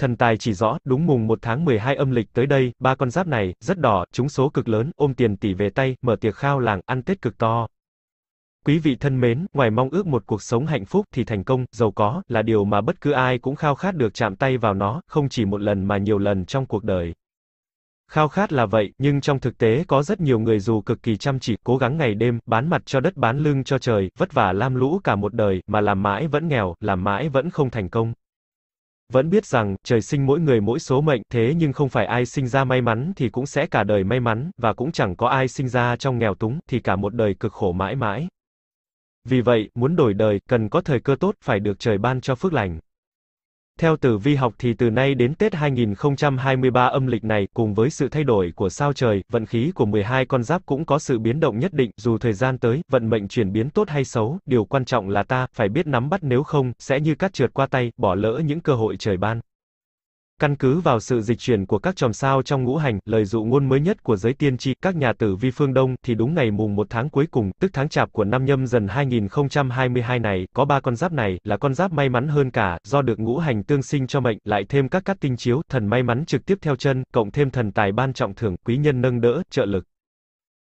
Thần tài chỉ rõ, đúng mùng 1 tháng 12 âm lịch tới đây, ba con giáp này, rất đỏ, chúng số cực lớn, ôm tiền tỷ về tay, mở tiệc khao làng, ăn Tết cực to. Quý vị thân mến, ngoài mong ước một cuộc sống hạnh phúc thì thành công, giàu có, là điều mà bất cứ ai cũng khao khát được chạm tay vào nó, không chỉ một lần mà nhiều lần trong cuộc đời. Khao khát là vậy, nhưng trong thực tế có rất nhiều người dù cực kỳ chăm chỉ, cố gắng ngày đêm, bán mặt cho đất bán lưng cho trời, vất vả lam lũ cả một đời, mà làm mãi vẫn nghèo, làm mãi vẫn không thành công. Vẫn biết rằng, trời sinh mỗi người mỗi số mệnh, thế nhưng không phải ai sinh ra may mắn thì cũng sẽ cả đời may mắn, và cũng chẳng có ai sinh ra trong nghèo túng, thì cả một đời cực khổ mãi mãi. Vì vậy, muốn đổi đời, cần có thời cơ tốt, phải được trời ban cho phước lành. Theo tử vi học thì từ nay đến Tết 2023 âm lịch này, cùng với sự thay đổi của sao trời, vận khí của 12 con giáp cũng có sự biến động nhất định, dù thời gian tới, vận mệnh chuyển biến tốt hay xấu, điều quan trọng là ta, phải biết nắm bắt nếu không, sẽ như cắt trượt qua tay, bỏ lỡ những cơ hội trời ban. Căn cứ vào sự dịch chuyển của các chòm sao trong ngũ hành, lời dụ ngôn mới nhất của giới tiên tri, các nhà tử vi phương Đông, thì đúng ngày mùng một tháng cuối cùng, tức tháng chạp của năm nhâm dần 2022 này, có ba con giáp này, là con giáp may mắn hơn cả, do được ngũ hành tương sinh cho mệnh, lại thêm các cát tinh chiếu, thần may mắn trực tiếp theo chân, cộng thêm thần tài ban trọng thưởng, quý nhân nâng đỡ, trợ lực.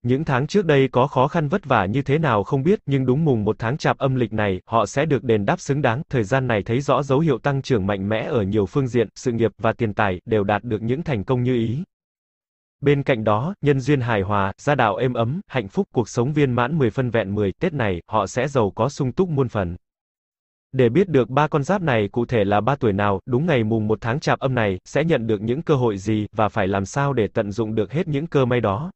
Những tháng trước đây có khó khăn vất vả như thế nào không biết, nhưng đúng mùng một tháng chạp âm lịch này, họ sẽ được đền đáp xứng đáng. Thời gian này thấy rõ dấu hiệu tăng trưởng mạnh mẽ ở nhiều phương diện, sự nghiệp và tiền tài đều đạt được những thành công như ý. Bên cạnh đó, nhân duyên hài hòa, gia đạo êm ấm, hạnh phúc, cuộc sống viên mãn 10 phân vẹn 10, Tết này, họ sẽ giàu có sung túc muôn phần. Để biết được ba con giáp này cụ thể là ba tuổi nào, đúng ngày mùng một tháng chạp âm này, sẽ nhận được những cơ hội gì, và phải làm sao để tận dụng được hết những cơ may đó.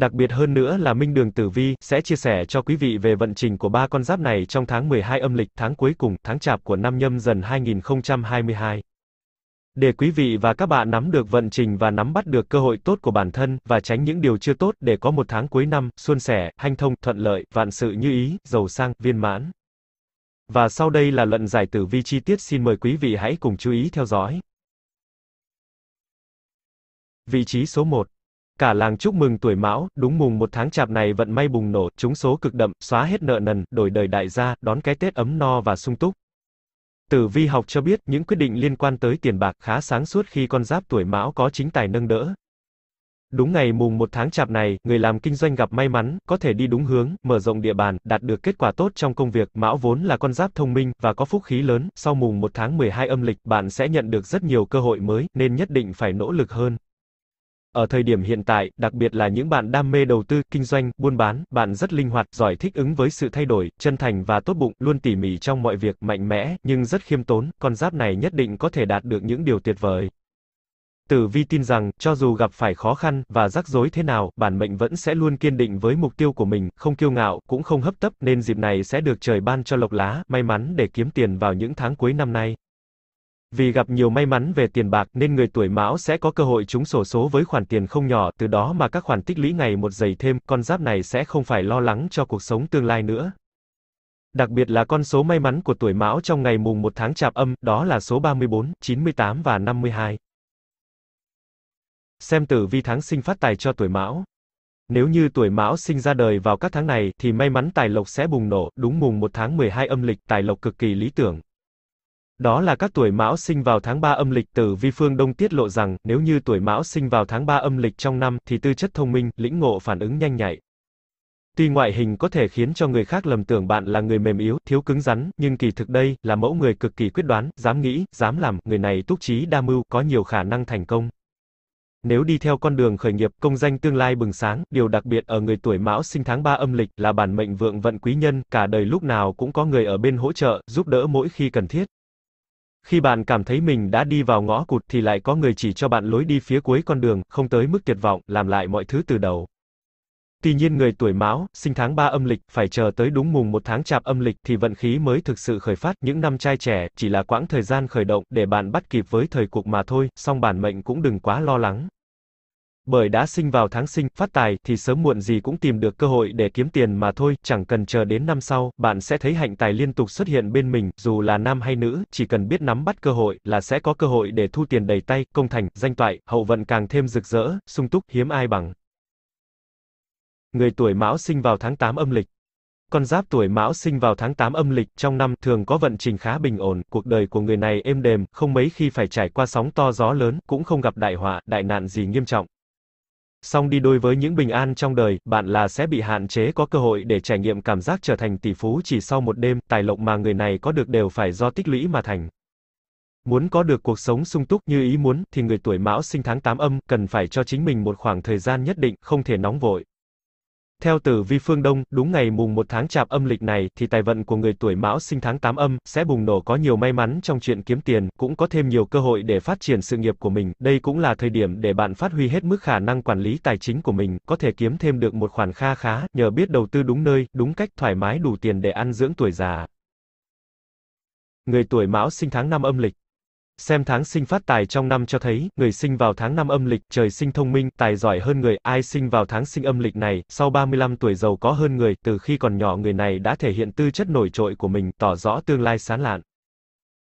Đặc biệt hơn nữa là Minh Đường Tử Vi sẽ chia sẻ cho quý vị về vận trình của ba con giáp này trong tháng 12 âm lịch, tháng cuối cùng, tháng chạp của năm nhâm dần 2022. Để quý vị và các bạn nắm được vận trình và nắm bắt được cơ hội tốt của bản thân và tránh những điều chưa tốt để có một tháng cuối năm xuân sẻ, hanh thông, thuận lợi, vạn sự như ý, giàu sang, viên mãn. Và sau đây là luận giải tử vi chi tiết xin mời quý vị hãy cùng chú ý theo dõi. Vị trí số 1 Cả làng chúc mừng tuổi Mão, đúng mùng một tháng chạp này vận may bùng nổ, trúng số cực đậm, xóa hết nợ nần, đổi đời đại gia, đón cái Tết ấm no và sung túc. Tử vi học cho biết, những quyết định liên quan tới tiền bạc khá sáng suốt khi con giáp tuổi Mão có chính tài nâng đỡ. Đúng ngày mùng một tháng chạp này, người làm kinh doanh gặp may mắn, có thể đi đúng hướng, mở rộng địa bàn, đạt được kết quả tốt trong công việc. Mão vốn là con giáp thông minh và có phúc khí lớn, sau mùng một tháng 12 âm lịch, bạn sẽ nhận được rất nhiều cơ hội mới, nên nhất định phải nỗ lực hơn. Ở thời điểm hiện tại, đặc biệt là những bạn đam mê đầu tư, kinh doanh, buôn bán, bạn rất linh hoạt, giỏi thích ứng với sự thay đổi, chân thành và tốt bụng, luôn tỉ mỉ trong mọi việc, mạnh mẽ, nhưng rất khiêm tốn, con giáp này nhất định có thể đạt được những điều tuyệt vời. Tử vi tin rằng, cho dù gặp phải khó khăn và rắc rối thế nào, bản mệnh vẫn sẽ luôn kiên định với mục tiêu của mình, không kiêu ngạo, cũng không hấp tấp, nên dịp này sẽ được trời ban cho lộc lá, may mắn để kiếm tiền vào những tháng cuối năm nay. Vì gặp nhiều may mắn về tiền bạc nên người tuổi mão sẽ có cơ hội trúng sổ số với khoản tiền không nhỏ, từ đó mà các khoản tích lũy ngày một dày thêm, con giáp này sẽ không phải lo lắng cho cuộc sống tương lai nữa. Đặc biệt là con số may mắn của tuổi mão trong ngày mùng 1 tháng chạp âm, đó là số 34, 98 và 52. Xem tử vi tháng sinh phát tài cho tuổi mão. Nếu như tuổi Mão sinh ra đời vào các tháng này thì may mắn tài lộc sẽ bùng nổ, đúng mùng 1 tháng 12 âm lịch, tài lộc cực kỳ lý tưởng. Đó là các tuổi mão sinh vào tháng 3 âm lịch tử vi phương Đông tiết lộ rằng, nếu như tuổi mão sinh vào tháng 3 âm lịch trong năm, thì tư chất thông minh, lĩnh ngộ phản ứng nhanh nhạy. Tuy ngoại hình có thể khiến cho người khác lầm tưởng bạn là người mềm yếu, thiếu cứng rắn, nhưng kỳ thực đây là mẫu người cực kỳ quyết đoán, dám nghĩ, dám làm, người này túc trí đa mưu, có nhiều khả năng thành công. Nếu đi theo con đường khởi nghiệp, công danh tương lai bừng sáng, điều đặc biệt ở người tuổi Mão sinh tháng 3 âm lịch là bản mệnh vượng vận quý nhân, cả đời lúc nào cũng có người ở bên hỗ trợ, giúp đỡ mỗi khi cần thiết khi bạn cảm thấy mình đã đi vào ngõ cụt thì lại có người chỉ cho bạn lối đi phía cuối con đường, không tới mức tuyệt vọng, làm lại mọi thứ từ đầu. Tuy nhiên người tuổi Mão, sinh tháng 3 âm lịch, phải chờ tới đúng mùng 1 tháng Chạp âm lịch thì vận khí mới thực sự khởi phát, những năm trai trẻ chỉ là quãng thời gian khởi động để bạn bắt kịp với thời cuộc mà thôi, song bản mệnh cũng đừng quá lo lắng bởi đã sinh vào tháng sinh, phát tài, thì sớm muộn gì cũng tìm được cơ hội để kiếm tiền mà thôi, chẳng cần chờ đến năm sau, bạn sẽ thấy hạnh tài liên tục xuất hiện bên mình, dù là nam hay nữ, chỉ cần biết nắm bắt cơ hội, là sẽ có cơ hội để thu tiền đầy tay, công thành, danh toại, hậu vận càng thêm rực rỡ, sung túc, hiếm ai bằng. Người tuổi mão sinh vào tháng 8 âm lịch con giáp tuổi Mão sinh vào tháng 8 âm lịch trong năm thường có vận trình khá bình ổn, cuộc đời của người này êm đềm, không mấy khi phải trải qua sóng to gió lớn, cũng không gặp đại họa, đại nạn gì nghiêm trọng song đi đôi với những bình an trong đời, bạn là sẽ bị hạn chế có cơ hội để trải nghiệm cảm giác trở thành tỷ phú chỉ sau một đêm, tài lộc mà người này có được đều phải do tích lũy mà thành. Muốn có được cuộc sống sung túc như ý muốn thì người tuổi Mão sinh tháng 8 âm cần phải cho chính mình một khoảng thời gian nhất định, không thể nóng vội. Theo tử vi phương Đông, đúng ngày mùng 1 tháng chạp âm lịch này, thì tài vận của người tuổi mão sinh tháng 8 âm, sẽ bùng nổ có nhiều may mắn trong chuyện kiếm tiền, cũng có thêm nhiều cơ hội để phát triển sự nghiệp của mình. Đây cũng là thời điểm để bạn phát huy hết mức khả năng quản lý tài chính của mình, có thể kiếm thêm được một khoản kha khá, nhờ biết đầu tư đúng nơi, đúng cách, thoải mái đủ tiền để ăn dưỡng tuổi già. Người tuổi mão sinh tháng 5 âm lịch Xem tháng sinh phát tài trong năm cho thấy, người sinh vào tháng năm âm lịch, trời sinh thông minh, tài giỏi hơn người, ai sinh vào tháng sinh âm lịch này, sau 35 tuổi giàu có hơn người, từ khi còn nhỏ người này đã thể hiện tư chất nổi trội của mình, tỏ rõ tương lai sáng lạn.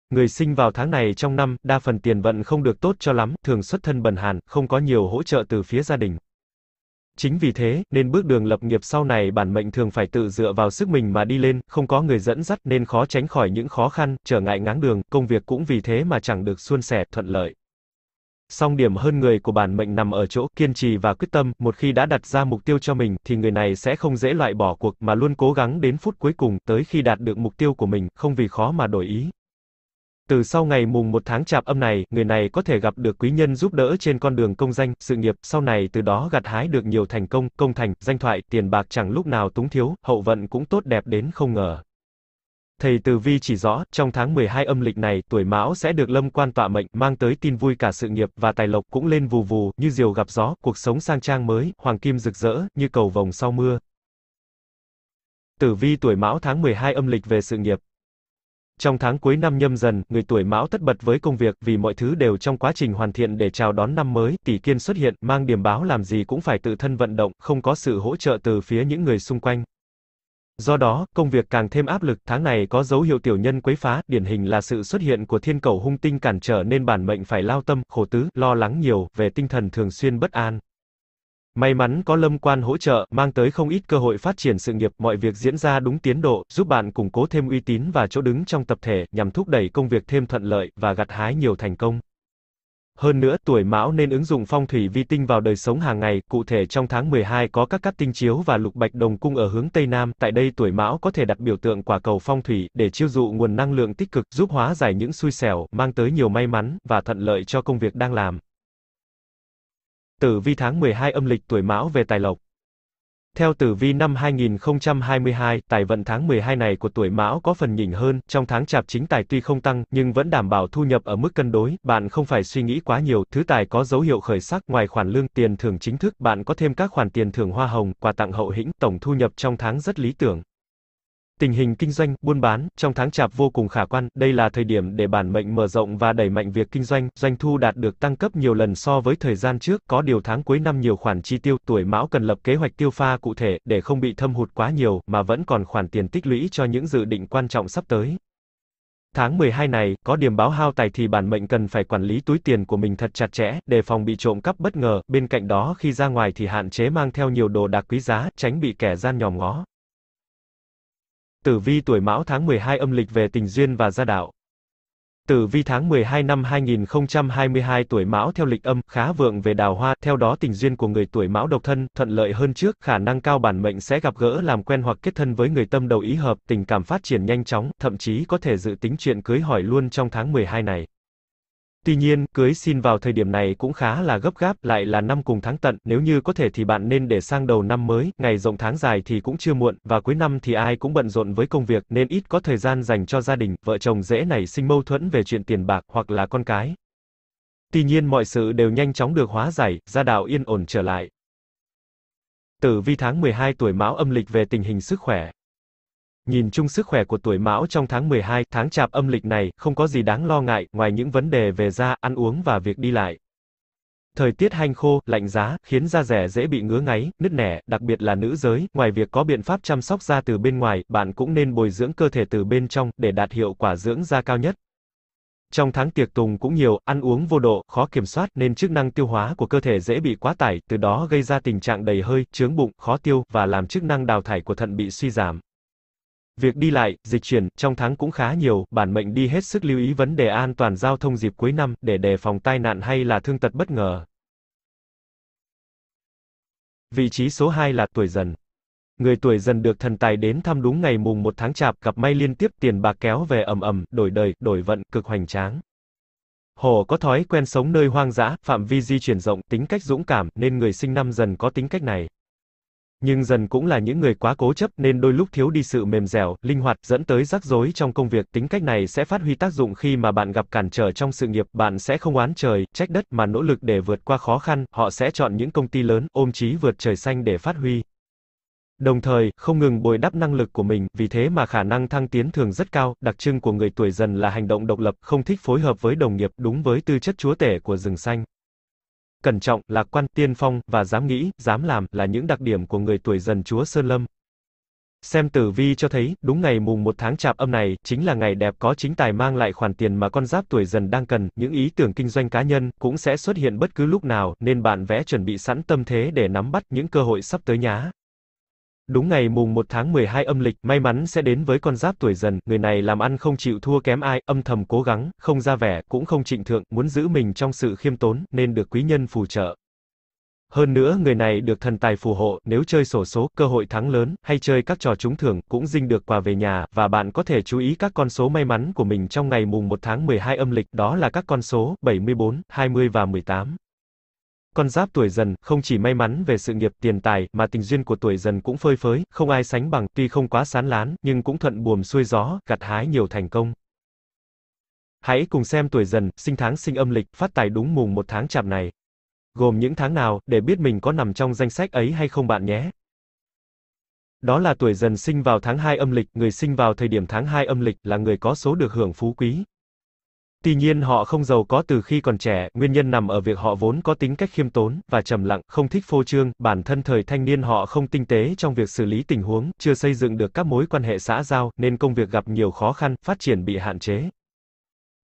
Người sinh vào tháng này trong năm, đa phần tiền vận không được tốt cho lắm, thường xuất thân bần hàn, không có nhiều hỗ trợ từ phía gia đình. Chính vì thế, nên bước đường lập nghiệp sau này bản mệnh thường phải tự dựa vào sức mình mà đi lên, không có người dẫn dắt nên khó tránh khỏi những khó khăn, trở ngại ngáng đường, công việc cũng vì thế mà chẳng được suôn sẻ, thuận lợi. Song điểm hơn người của bản mệnh nằm ở chỗ kiên trì và quyết tâm, một khi đã đặt ra mục tiêu cho mình thì người này sẽ không dễ loại bỏ cuộc mà luôn cố gắng đến phút cuối cùng, tới khi đạt được mục tiêu của mình, không vì khó mà đổi ý. Từ sau ngày mùng 1 tháng chạp âm này, người này có thể gặp được quý nhân giúp đỡ trên con đường công danh, sự nghiệp, sau này từ đó gặt hái được nhiều thành công, công thành, danh thoại, tiền bạc chẳng lúc nào túng thiếu, hậu vận cũng tốt đẹp đến không ngờ. Thầy Từ Vi chỉ rõ, trong tháng 12 âm lịch này, tuổi Mão sẽ được lâm quan tọa mệnh, mang tới tin vui cả sự nghiệp và tài lộc cũng lên vù vù, như diều gặp gió, cuộc sống sang trang mới, hoàng kim rực rỡ, như cầu vồng sau mưa. Tử Vi tuổi Mão tháng 12 âm lịch về sự nghiệp, trong tháng cuối năm nhâm dần, người tuổi mão thất bật với công việc, vì mọi thứ đều trong quá trình hoàn thiện để chào đón năm mới, tỷ kiên xuất hiện, mang điểm báo làm gì cũng phải tự thân vận động, không có sự hỗ trợ từ phía những người xung quanh. Do đó, công việc càng thêm áp lực, tháng này có dấu hiệu tiểu nhân quấy phá, điển hình là sự xuất hiện của thiên cầu hung tinh cản trở nên bản mệnh phải lao tâm, khổ tứ, lo lắng nhiều, về tinh thần thường xuyên bất an. May mắn có Lâm Quan hỗ trợ, mang tới không ít cơ hội phát triển sự nghiệp, mọi việc diễn ra đúng tiến độ, giúp bạn củng cố thêm uy tín và chỗ đứng trong tập thể, nhằm thúc đẩy công việc thêm thuận lợi và gặt hái nhiều thành công. Hơn nữa, tuổi Mão nên ứng dụng phong thủy vi tinh vào đời sống hàng ngày, cụ thể trong tháng 12 có các cát tinh chiếu và lục bạch đồng cung ở hướng Tây Nam, tại đây tuổi Mão có thể đặt biểu tượng quả cầu phong thủy, để chiêu dụ nguồn năng lượng tích cực, giúp hóa giải những xui xẻo, mang tới nhiều may mắn, và thuận lợi cho công việc đang làm. Tử vi tháng 12 âm lịch tuổi Mão về tài lộc. Theo tử vi năm 2022, tài vận tháng 12 này của tuổi Mão có phần nhỉnh hơn, trong tháng chạp chính tài tuy không tăng, nhưng vẫn đảm bảo thu nhập ở mức cân đối, bạn không phải suy nghĩ quá nhiều, thứ tài có dấu hiệu khởi sắc, ngoài khoản lương, tiền thưởng chính thức, bạn có thêm các khoản tiền thưởng hoa hồng, quà tặng hậu hĩnh, tổng thu nhập trong tháng rất lý tưởng. Tình hình kinh doanh, buôn bán trong tháng chạp vô cùng khả quan, đây là thời điểm để bản mệnh mở rộng và đẩy mạnh việc kinh doanh, doanh thu đạt được tăng cấp nhiều lần so với thời gian trước, có điều tháng cuối năm nhiều khoản chi tiêu, tuổi Mão cần lập kế hoạch tiêu pha cụ thể để không bị thâm hụt quá nhiều mà vẫn còn khoản tiền tích lũy cho những dự định quan trọng sắp tới. Tháng 12 này, có điểm báo hao tài thì bản mệnh cần phải quản lý túi tiền của mình thật chặt chẽ, để phòng bị trộm cắp bất ngờ, bên cạnh đó khi ra ngoài thì hạn chế mang theo nhiều đồ đạc quý giá, tránh bị kẻ gian nhòm ngó. Tử vi tuổi Mão tháng 12 âm lịch về tình duyên và gia đạo. Tử vi tháng 12 năm 2022 tuổi Mão theo lịch âm khá vượng về đào hoa, theo đó tình duyên của người tuổi Mão độc thân thuận lợi hơn trước, khả năng cao bản mệnh sẽ gặp gỡ làm quen hoặc kết thân với người tâm đầu ý hợp, tình cảm phát triển nhanh chóng, thậm chí có thể dự tính chuyện cưới hỏi luôn trong tháng 12 này. Tuy nhiên, cưới xin vào thời điểm này cũng khá là gấp gáp, lại là năm cùng tháng tận, nếu như có thể thì bạn nên để sang đầu năm mới, ngày rộng tháng dài thì cũng chưa muộn, và cuối năm thì ai cũng bận rộn với công việc, nên ít có thời gian dành cho gia đình, vợ chồng dễ nảy sinh mâu thuẫn về chuyện tiền bạc, hoặc là con cái. Tuy nhiên mọi sự đều nhanh chóng được hóa giải, gia đạo yên ổn trở lại. Tử vi tháng 12 tuổi mão âm lịch về tình hình sức khỏe. Nhìn chung sức khỏe của tuổi Mão trong tháng 12, tháng chạp âm lịch này, không có gì đáng lo ngại, ngoài những vấn đề về da, ăn uống và việc đi lại. Thời tiết hanh khô, lạnh giá, khiến da rẻ dễ bị ngứa ngáy, nứt nẻ, đặc biệt là nữ giới, ngoài việc có biện pháp chăm sóc da từ bên ngoài, bạn cũng nên bồi dưỡng cơ thể từ bên trong, để đạt hiệu quả dưỡng da cao nhất. Trong tháng tiệc tùng cũng nhiều, ăn uống vô độ, khó kiểm soát nên chức năng tiêu hóa của cơ thể dễ bị quá tải, từ đó gây ra tình trạng đầy hơi, chướng bụng, khó tiêu, và làm chức năng đào thải của thận bị suy giảm. Việc đi lại, dịch chuyển, trong tháng cũng khá nhiều, bản mệnh đi hết sức lưu ý vấn đề an toàn giao thông dịp cuối năm, để đề phòng tai nạn hay là thương tật bất ngờ. Vị trí số 2 là tuổi dần. Người tuổi dần được thần tài đến thăm đúng ngày mùng 1 tháng chạp, gặp may liên tiếp tiền bạc kéo về ầm ầm, đổi đời, đổi vận, cực hoành tráng. Hổ có thói quen sống nơi hoang dã, phạm vi di chuyển rộng, tính cách dũng cảm, nên người sinh năm dần có tính cách này nhưng dần cũng là những người quá cố chấp nên đôi lúc thiếu đi sự mềm dẻo, linh hoạt, dẫn tới rắc rối trong công việc. Tính cách này sẽ phát huy tác dụng khi mà bạn gặp cản trở trong sự nghiệp, bạn sẽ không oán trời, trách đất mà nỗ lực để vượt qua khó khăn, họ sẽ chọn những công ty lớn, ôm chí vượt trời xanh để phát huy. Đồng thời, không ngừng bồi đắp năng lực của mình, vì thế mà khả năng thăng tiến thường rất cao, đặc trưng của người tuổi dần là hành động độc lập, không thích phối hợp với đồng nghiệp, đúng với tư chất chúa tể của rừng xanh. Cẩn trọng, lạc quan, tiên phong, và dám nghĩ, dám làm, là những đặc điểm của người tuổi dần chúa Sơn Lâm. Xem tử vi cho thấy, đúng ngày mùng một tháng chạp âm này, chính là ngày đẹp có chính tài mang lại khoản tiền mà con giáp tuổi dần đang cần, những ý tưởng kinh doanh cá nhân, cũng sẽ xuất hiện bất cứ lúc nào, nên bạn vẽ chuẩn bị sẵn tâm thế để nắm bắt những cơ hội sắp tới nhá. Đúng ngày mùng 1 tháng 12 âm lịch, may mắn sẽ đến với con giáp tuổi dần, người này làm ăn không chịu thua kém ai, âm thầm cố gắng, không ra vẻ, cũng không trịnh thượng, muốn giữ mình trong sự khiêm tốn, nên được quý nhân phù trợ. Hơn nữa người này được thần tài phù hộ, nếu chơi sổ số, cơ hội thắng lớn, hay chơi các trò trúng thưởng, cũng dinh được quà về nhà, và bạn có thể chú ý các con số may mắn của mình trong ngày mùng 1 tháng 12 âm lịch, đó là các con số 74, 20 và 18. Con giáp tuổi dần, không chỉ may mắn về sự nghiệp tiền tài, mà tình duyên của tuổi dần cũng phơi phới, không ai sánh bằng, tuy không quá sán lán, nhưng cũng thuận buồm xuôi gió, gặt hái nhiều thành công. Hãy cùng xem tuổi dần, sinh tháng sinh âm lịch, phát tài đúng mùng một tháng chạp này. Gồm những tháng nào, để biết mình có nằm trong danh sách ấy hay không bạn nhé. Đó là tuổi dần sinh vào tháng 2 âm lịch, người sinh vào thời điểm tháng 2 âm lịch là người có số được hưởng phú quý, Tuy nhiên họ không giàu có từ khi còn trẻ, nguyên nhân nằm ở việc họ vốn có tính cách khiêm tốn và trầm lặng, không thích phô trương, bản thân thời thanh niên họ không tinh tế trong việc xử lý tình huống, chưa xây dựng được các mối quan hệ xã giao nên công việc gặp nhiều khó khăn, phát triển bị hạn chế.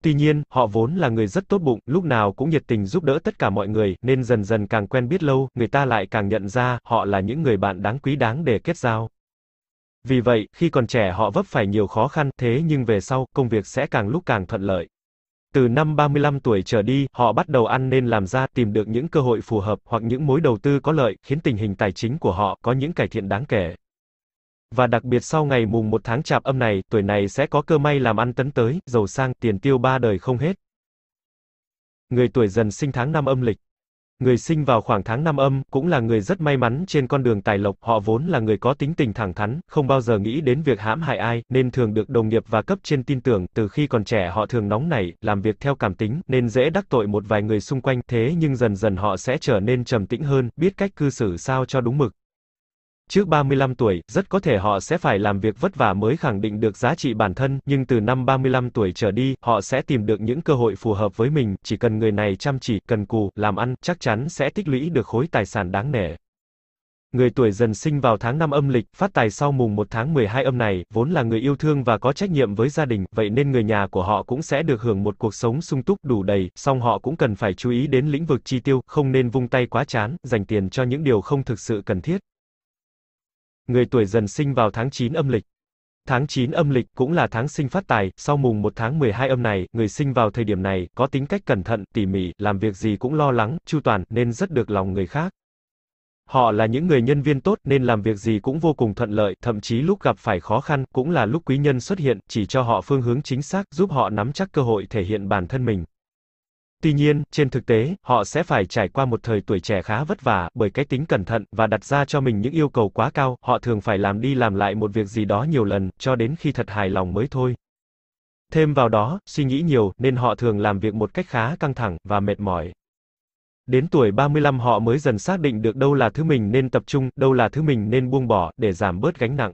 Tuy nhiên, họ vốn là người rất tốt bụng, lúc nào cũng nhiệt tình giúp đỡ tất cả mọi người, nên dần dần càng quen biết lâu, người ta lại càng nhận ra họ là những người bạn đáng quý đáng để kết giao. Vì vậy, khi còn trẻ họ vấp phải nhiều khó khăn, thế nhưng về sau, công việc sẽ càng lúc càng thuận lợi. Từ năm 35 tuổi trở đi, họ bắt đầu ăn nên làm ra, tìm được những cơ hội phù hợp hoặc những mối đầu tư có lợi, khiến tình hình tài chính của họ có những cải thiện đáng kể. Và đặc biệt sau ngày mùng 1 tháng chạp âm này, tuổi này sẽ có cơ may làm ăn tấn tới, giàu sang, tiền tiêu ba đời không hết. Người tuổi dần sinh tháng năm âm lịch Người sinh vào khoảng tháng năm âm, cũng là người rất may mắn trên con đường tài lộc, họ vốn là người có tính tình thẳng thắn, không bao giờ nghĩ đến việc hãm hại ai, nên thường được đồng nghiệp và cấp trên tin tưởng, từ khi còn trẻ họ thường nóng nảy, làm việc theo cảm tính, nên dễ đắc tội một vài người xung quanh, thế nhưng dần dần họ sẽ trở nên trầm tĩnh hơn, biết cách cư xử sao cho đúng mực. Trước 35 tuổi, rất có thể họ sẽ phải làm việc vất vả mới khẳng định được giá trị bản thân, nhưng từ năm 35 tuổi trở đi, họ sẽ tìm được những cơ hội phù hợp với mình, chỉ cần người này chăm chỉ, cần cù, làm ăn, chắc chắn sẽ tích lũy được khối tài sản đáng nể. Người tuổi dần sinh vào tháng 5 âm lịch, phát tài sau mùng 1 tháng 12 âm này, vốn là người yêu thương và có trách nhiệm với gia đình, vậy nên người nhà của họ cũng sẽ được hưởng một cuộc sống sung túc đủ đầy, song họ cũng cần phải chú ý đến lĩnh vực chi tiêu, không nên vung tay quá chán, dành tiền cho những điều không thực sự cần thiết người tuổi dần sinh vào tháng 9 âm lịch. Tháng 9 âm lịch cũng là tháng sinh phát tài, sau mùng 1 tháng 12 âm này, người sinh vào thời điểm này, có tính cách cẩn thận, tỉ mỉ, làm việc gì cũng lo lắng, chu toàn, nên rất được lòng người khác. Họ là những người nhân viên tốt nên làm việc gì cũng vô cùng thuận lợi, thậm chí lúc gặp phải khó khăn cũng là lúc quý nhân xuất hiện, chỉ cho họ phương hướng chính xác, giúp họ nắm chắc cơ hội thể hiện bản thân mình. Tuy nhiên, trên thực tế, họ sẽ phải trải qua một thời tuổi trẻ khá vất vả, bởi cái tính cẩn thận và đặt ra cho mình những yêu cầu quá cao, họ thường phải làm đi làm lại một việc gì đó nhiều lần, cho đến khi thật hài lòng mới thôi. Thêm vào đó, suy nghĩ nhiều, nên họ thường làm việc một cách khá căng thẳng và mệt mỏi. Đến tuổi 35 họ mới dần xác định được đâu là thứ mình nên tập trung, đâu là thứ mình nên buông bỏ để giảm bớt gánh nặng.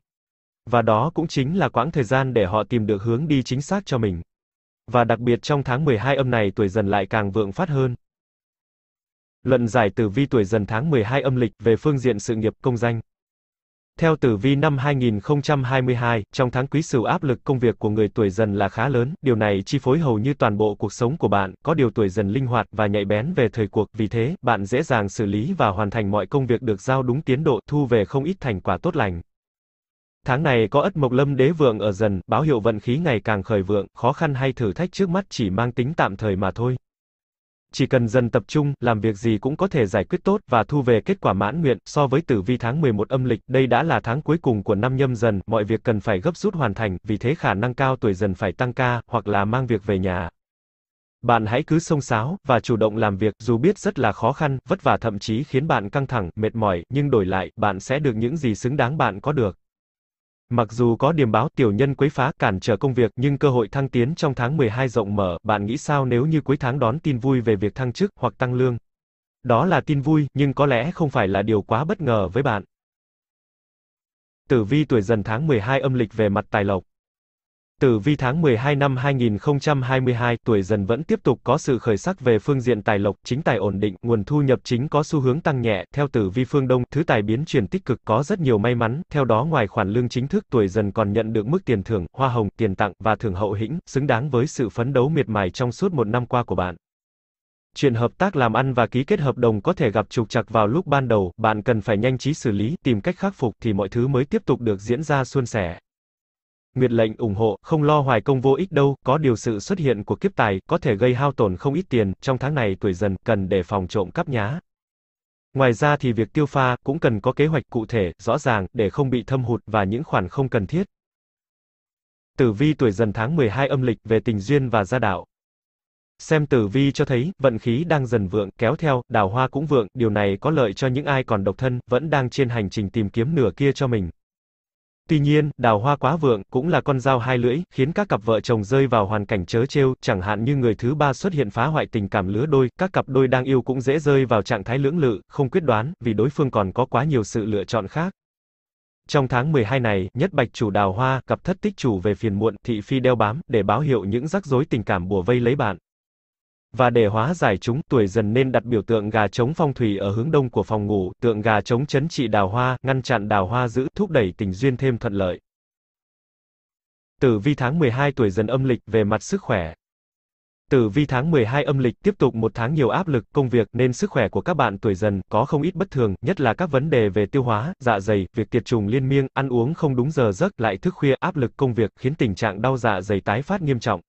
Và đó cũng chính là quãng thời gian để họ tìm được hướng đi chính xác cho mình. Và đặc biệt trong tháng 12 âm này tuổi dần lại càng vượng phát hơn. Luận giải tử vi tuổi dần tháng 12 âm lịch về phương diện sự nghiệp công danh. Theo tử vi năm 2022, trong tháng quý sửu áp lực công việc của người tuổi dần là khá lớn, điều này chi phối hầu như toàn bộ cuộc sống của bạn, có điều tuổi dần linh hoạt và nhạy bén về thời cuộc, vì thế, bạn dễ dàng xử lý và hoàn thành mọi công việc được giao đúng tiến độ, thu về không ít thành quả tốt lành. Tháng này có ất mộc lâm đế vượng ở dần, báo hiệu vận khí ngày càng khởi vượng, khó khăn hay thử thách trước mắt chỉ mang tính tạm thời mà thôi. Chỉ cần dần tập trung, làm việc gì cũng có thể giải quyết tốt và thu về kết quả mãn nguyện, so với tử vi tháng 11 âm lịch, đây đã là tháng cuối cùng của năm nhâm dần, mọi việc cần phải gấp rút hoàn thành, vì thế khả năng cao tuổi dần phải tăng ca, hoặc là mang việc về nhà. Bạn hãy cứ sông sáo và chủ động làm việc, dù biết rất là khó khăn, vất vả thậm chí khiến bạn căng thẳng, mệt mỏi, nhưng đổi lại, bạn sẽ được những gì xứng đáng bạn có được. Mặc dù có điểm báo tiểu nhân quấy phá cản trở công việc nhưng cơ hội thăng tiến trong tháng 12 rộng mở, bạn nghĩ sao nếu như cuối tháng đón tin vui về việc thăng chức hoặc tăng lương? Đó là tin vui, nhưng có lẽ không phải là điều quá bất ngờ với bạn. Tử vi tuổi dần tháng 12 âm lịch về mặt tài lộc. Tử vi tháng 12 năm 2022, tuổi dần vẫn tiếp tục có sự khởi sắc về phương diện tài lộc, chính tài ổn định, nguồn thu nhập chính có xu hướng tăng nhẹ, theo tử vi phương Đông, thứ tài biến chuyển tích cực có rất nhiều may mắn, theo đó ngoài khoản lương chính thức, tuổi dần còn nhận được mức tiền thưởng, hoa hồng, tiền tặng, và thưởng hậu hĩnh, xứng đáng với sự phấn đấu miệt mài trong suốt một năm qua của bạn. Chuyện hợp tác làm ăn và ký kết hợp đồng có thể gặp trục trặc vào lúc ban đầu, bạn cần phải nhanh trí xử lý, tìm cách khắc phục thì mọi thứ mới tiếp tục được diễn ra suôn sẻ. Nguyệt lệnh ủng hộ, không lo hoài công vô ích đâu, có điều sự xuất hiện của kiếp tài, có thể gây hao tổn không ít tiền, trong tháng này tuổi dần, cần để phòng trộm cắp nhá. Ngoài ra thì việc tiêu pha, cũng cần có kế hoạch cụ thể, rõ ràng, để không bị thâm hụt, và những khoản không cần thiết. Tử vi tuổi dần tháng 12 âm lịch, về tình duyên và gia đạo. Xem tử vi cho thấy, vận khí đang dần vượng, kéo theo, đào hoa cũng vượng, điều này có lợi cho những ai còn độc thân, vẫn đang trên hành trình tìm kiếm nửa kia cho mình. Tuy nhiên, đào hoa quá vượng cũng là con dao hai lưỡi, khiến các cặp vợ chồng rơi vào hoàn cảnh chớ trêu, chẳng hạn như người thứ ba xuất hiện phá hoại tình cảm lứa đôi, các cặp đôi đang yêu cũng dễ rơi vào trạng thái lưỡng lự, không quyết đoán, vì đối phương còn có quá nhiều sự lựa chọn khác. Trong tháng 12 này, nhất bạch chủ đào hoa, cặp thất tích chủ về phiền muộn, thị phi đeo bám, để báo hiệu những rắc rối tình cảm bùa vây lấy bạn. Và để hóa giải chúng, tuổi dần nên đặt biểu tượng gà trống phong thủy ở hướng đông của phòng ngủ, tượng gà trống chấn trị đào hoa, ngăn chặn đào hoa giữ, thúc đẩy tình duyên thêm thuận lợi. Tử vi tháng 12 tuổi dần âm lịch về mặt sức khỏe. Tử vi tháng 12 âm lịch tiếp tục một tháng nhiều áp lực, công việc nên sức khỏe của các bạn tuổi dần có không ít bất thường, nhất là các vấn đề về tiêu hóa, dạ dày, việc tiệt trùng liên miên, ăn uống không đúng giờ giấc, lại thức khuya, áp lực công việc khiến tình trạng đau dạ dày tái phát nghiêm trọng.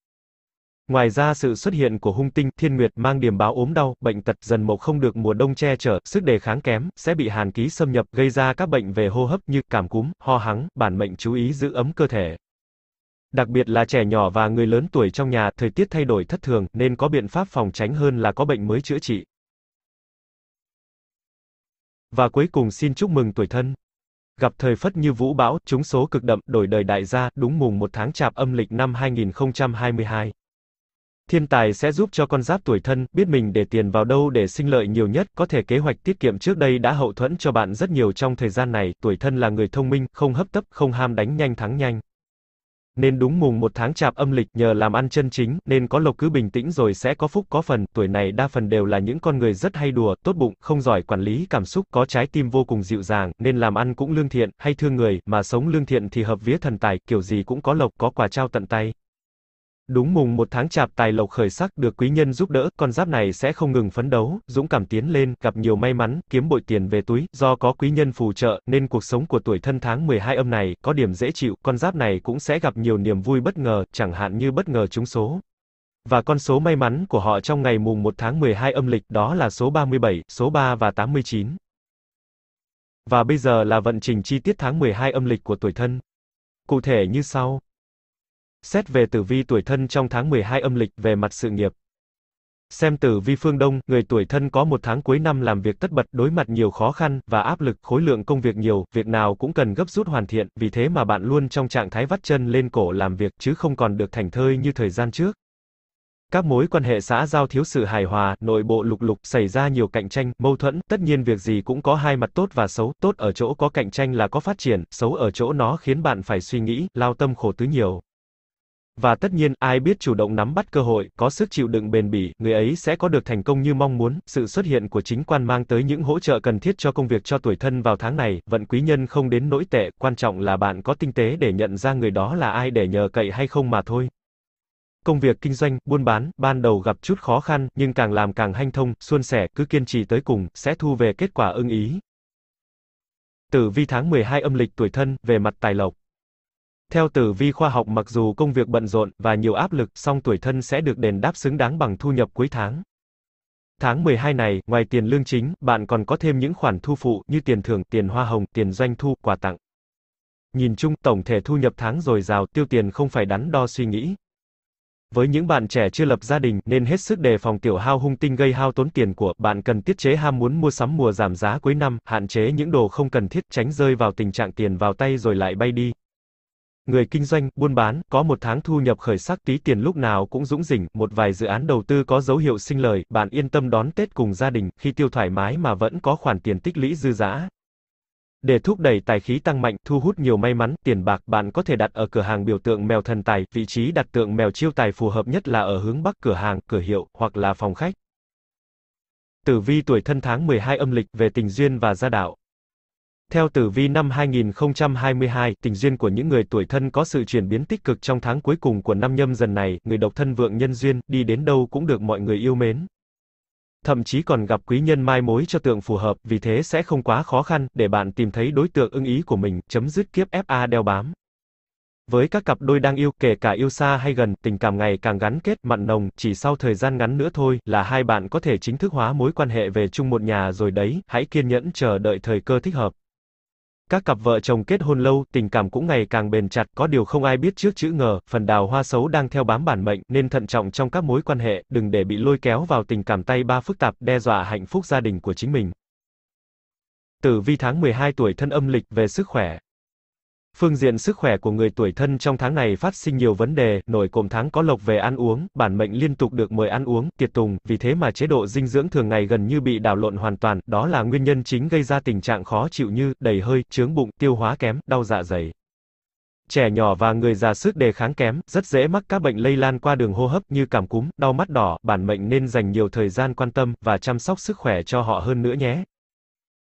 Ngoài ra sự xuất hiện của hung tinh, thiên nguyệt mang điểm báo ốm đau, bệnh tật dần mộc không được mùa đông che chở, sức đề kháng kém, sẽ bị hàn ký xâm nhập, gây ra các bệnh về hô hấp như cảm cúm, ho hắng, bản mệnh chú ý giữ ấm cơ thể. Đặc biệt là trẻ nhỏ và người lớn tuổi trong nhà, thời tiết thay đổi thất thường, nên có biện pháp phòng tránh hơn là có bệnh mới chữa trị. Và cuối cùng xin chúc mừng tuổi thân. Gặp thời Phất như vũ bão, chúng số cực đậm, đổi đời đại gia, đúng mùng một tháng chạp âm lịch năm 2022. Thiên tài sẽ giúp cho con giáp tuổi thân biết mình để tiền vào đâu để sinh lợi nhiều nhất, có thể kế hoạch tiết kiệm trước đây đã hậu thuẫn cho bạn rất nhiều trong thời gian này, tuổi thân là người thông minh, không hấp tấp, không ham đánh nhanh thắng nhanh. Nên đúng mùng một tháng chạp âm lịch nhờ làm ăn chân chính, nên có lộc cứ bình tĩnh rồi sẽ có phúc có phần, tuổi này đa phần đều là những con người rất hay đùa, tốt bụng, không giỏi quản lý cảm xúc, có trái tim vô cùng dịu dàng, nên làm ăn cũng lương thiện, hay thương người, mà sống lương thiện thì hợp vía thần tài, kiểu gì cũng có lộc, có quà trao tận tay. Đúng mùng một tháng chạp tài lộc khởi sắc được quý nhân giúp đỡ, con giáp này sẽ không ngừng phấn đấu, dũng cảm tiến lên, gặp nhiều may mắn, kiếm bội tiền về túi, do có quý nhân phù trợ, nên cuộc sống của tuổi thân tháng 12 âm này, có điểm dễ chịu, con giáp này cũng sẽ gặp nhiều niềm vui bất ngờ, chẳng hạn như bất ngờ trúng số. Và con số may mắn của họ trong ngày mùng 1 tháng 12 âm lịch đó là số 37, số 3 và 89. Và bây giờ là vận trình chi tiết tháng 12 âm lịch của tuổi thân. Cụ thể như sau. Xét về tử vi tuổi thân trong tháng 12 âm lịch về mặt sự nghiệp. Xem tử vi phương Đông, người tuổi thân có một tháng cuối năm làm việc tất bật, đối mặt nhiều khó khăn và áp lực, khối lượng công việc nhiều, việc nào cũng cần gấp rút hoàn thiện, vì thế mà bạn luôn trong trạng thái vắt chân lên cổ làm việc chứ không còn được thành thơi như thời gian trước. Các mối quan hệ xã giao thiếu sự hài hòa, nội bộ lục lục, xảy ra nhiều cạnh tranh, mâu thuẫn, tất nhiên việc gì cũng có hai mặt tốt và xấu, tốt ở chỗ có cạnh tranh là có phát triển, xấu ở chỗ nó khiến bạn phải suy nghĩ, lao tâm khổ tứ nhiều. Và tất nhiên, ai biết chủ động nắm bắt cơ hội, có sức chịu đựng bền bỉ, người ấy sẽ có được thành công như mong muốn. Sự xuất hiện của chính quan mang tới những hỗ trợ cần thiết cho công việc cho tuổi thân vào tháng này, vận quý nhân không đến nỗi tệ, quan trọng là bạn có tinh tế để nhận ra người đó là ai để nhờ cậy hay không mà thôi. Công việc kinh doanh, buôn bán, ban đầu gặp chút khó khăn, nhưng càng làm càng hanh thông, suôn sẻ, cứ kiên trì tới cùng, sẽ thu về kết quả ưng ý. Tử vi tháng 12 âm lịch tuổi thân, về mặt tài lộc. Theo tử vi khoa học mặc dù công việc bận rộn và nhiều áp lực, song tuổi thân sẽ được đền đáp xứng đáng bằng thu nhập cuối tháng. Tháng 12 này, ngoài tiền lương chính, bạn còn có thêm những khoản thu phụ như tiền thưởng, tiền hoa hồng, tiền doanh thu, quà tặng. Nhìn chung, tổng thể thu nhập tháng dồi dào, tiêu tiền không phải đắn đo suy nghĩ. Với những bạn trẻ chưa lập gia đình nên hết sức đề phòng tiểu hao hung tinh gây hao tốn tiền của, bạn cần tiết chế ham muốn mua sắm mùa giảm giá cuối năm, hạn chế những đồ không cần thiết, tránh rơi vào tình trạng tiền vào tay rồi lại bay đi. Người kinh doanh, buôn bán, có một tháng thu nhập khởi sắc tí tiền lúc nào cũng dũng dỉnh, một vài dự án đầu tư có dấu hiệu sinh lời, bạn yên tâm đón Tết cùng gia đình, khi tiêu thoải mái mà vẫn có khoản tiền tích lũy dư dả. Để thúc đẩy tài khí tăng mạnh, thu hút nhiều may mắn, tiền bạc, bạn có thể đặt ở cửa hàng biểu tượng mèo thần tài, vị trí đặt tượng mèo chiêu tài phù hợp nhất là ở hướng bắc cửa hàng, cửa hiệu, hoặc là phòng khách. Tử vi tuổi thân tháng 12 âm lịch về tình duyên và gia đạo. Theo tử vi năm 2022, tình duyên của những người tuổi thân có sự chuyển biến tích cực trong tháng cuối cùng của năm nhâm dần này, người độc thân vượng nhân duyên, đi đến đâu cũng được mọi người yêu mến. Thậm chí còn gặp quý nhân mai mối cho tượng phù hợp, vì thế sẽ không quá khó khăn để bạn tìm thấy đối tượng ưng ý của mình, chấm dứt kiếp FA đeo bám. Với các cặp đôi đang yêu, kể cả yêu xa hay gần, tình cảm ngày càng gắn kết, mặn nồng, chỉ sau thời gian ngắn nữa thôi là hai bạn có thể chính thức hóa mối quan hệ về chung một nhà rồi đấy, hãy kiên nhẫn chờ đợi thời cơ thích hợp. Các cặp vợ chồng kết hôn lâu, tình cảm cũng ngày càng bền chặt, có điều không ai biết trước chữ ngờ, phần đào hoa xấu đang theo bám bản mệnh, nên thận trọng trong các mối quan hệ, đừng để bị lôi kéo vào tình cảm tay ba phức tạp đe dọa hạnh phúc gia đình của chính mình. Tử vi tháng 12 tuổi thân âm lịch về sức khỏe, Phương diện sức khỏe của người tuổi thân trong tháng này phát sinh nhiều vấn đề, nổi cộm tháng có lộc về ăn uống, bản mệnh liên tục được mời ăn uống, tiệc tùng, vì thế mà chế độ dinh dưỡng thường ngày gần như bị đảo lộn hoàn toàn, đó là nguyên nhân chính gây ra tình trạng khó chịu như đầy hơi, chướng bụng, tiêu hóa kém, đau dạ dày. Trẻ nhỏ và người già sức đề kháng kém, rất dễ mắc các bệnh lây lan qua đường hô hấp như cảm cúm, đau mắt đỏ, bản mệnh nên dành nhiều thời gian quan tâm và chăm sóc sức khỏe cho họ hơn nữa nhé.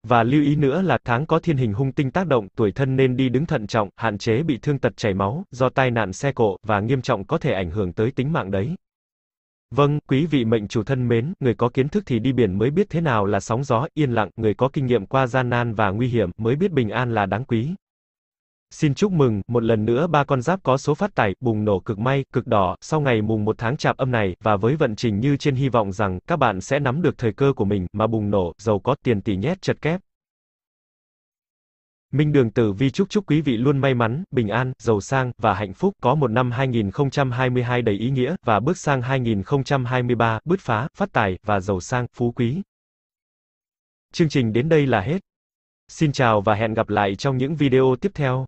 Và lưu ý nữa là tháng có thiên hình hung tinh tác động, tuổi thân nên đi đứng thận trọng, hạn chế bị thương tật chảy máu, do tai nạn xe cộ, và nghiêm trọng có thể ảnh hưởng tới tính mạng đấy. Vâng, quý vị mệnh chủ thân mến, người có kiến thức thì đi biển mới biết thế nào là sóng gió, yên lặng, người có kinh nghiệm qua gian nan và nguy hiểm mới biết bình an là đáng quý. Xin chúc mừng, một lần nữa ba con giáp có số phát tài bùng nổ cực may, cực đỏ, sau ngày mùng một tháng chạp âm này, và với vận trình như trên hy vọng rằng, các bạn sẽ nắm được thời cơ của mình, mà bùng nổ, giàu có, tiền tỷ nhét chật kép. Minh Đường Tử Vi chúc chúc quý vị luôn may mắn, bình an, giàu sang, và hạnh phúc, có một năm 2022 đầy ý nghĩa, và bước sang 2023, bứt phá, phát tài, và giàu sang, phú quý. Chương trình đến đây là hết. Xin chào và hẹn gặp lại trong những video tiếp theo.